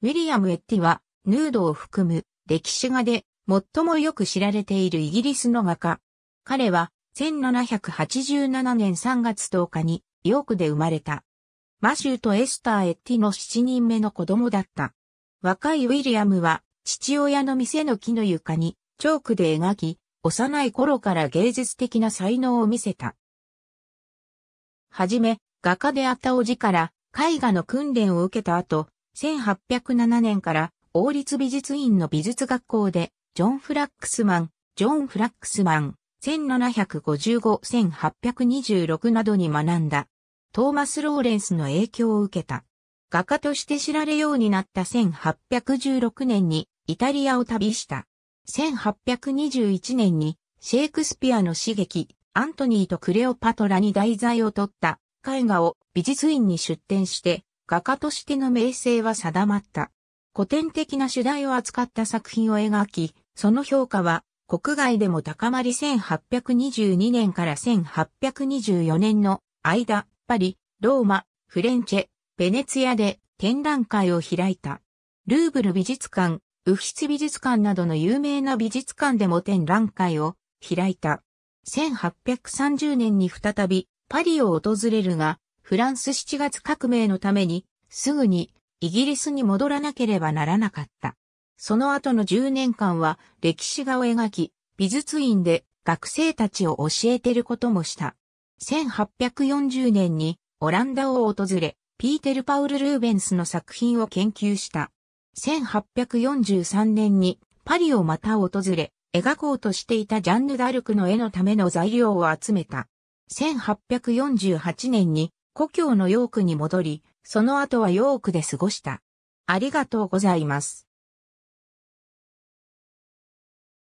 ウィリアム・エッティは、ヌードを含む歴史画で最もよく知られているイギリスの画家。彼は、1787年3月10日に、ヨークで生まれた。マシューとエスター・エッティの7人目の子供だった。若いウィリアムは、父親の店の木の床に、チョークで描き、幼い頃から芸術的な才能を見せた。はじめ、画家であった叔父から、絵画の訓練を受けた後、1807年から王立美術院の美術学校で、ジョン・フラックスマン、ジョン・フラックスマン、1755-1826などに学んだ。トーマス・ローレンスの影響を受けた。画家として知られようになった1816年にイタリアを旅した。1821年にシェイクスピアの刺激、アントニーとクレオパトラに題材を取った絵画を美術院に出展して画家としての名声は定まった。古典的な主題を扱った作品を描き、その評価は国外でも高まり1822年から1824年の間、パリ、ローマ、フレンチェ、ベネツィアで展覧会を開いた。ルーブル美術館、ウフィツ美術館などの有名な美術館でも展覧会を開いた。1830年に再びパリを訪れるが、フランス7月革命のために、すぐにイギリスに戻らなければならなかった。その後の10年間は歴史画を描き、美術院で学生たちを教えてることもした。1840年にオランダを訪れ、ピーテル・パウル・ルーベンスの作品を研究した。1843年にパリをまた訪れ、描こうとしていたジャンヌ・ダルクの絵のための材料を集めた。1848年に故郷のヨークに戻り、その後はヨークで過ごした。ありがとうございます。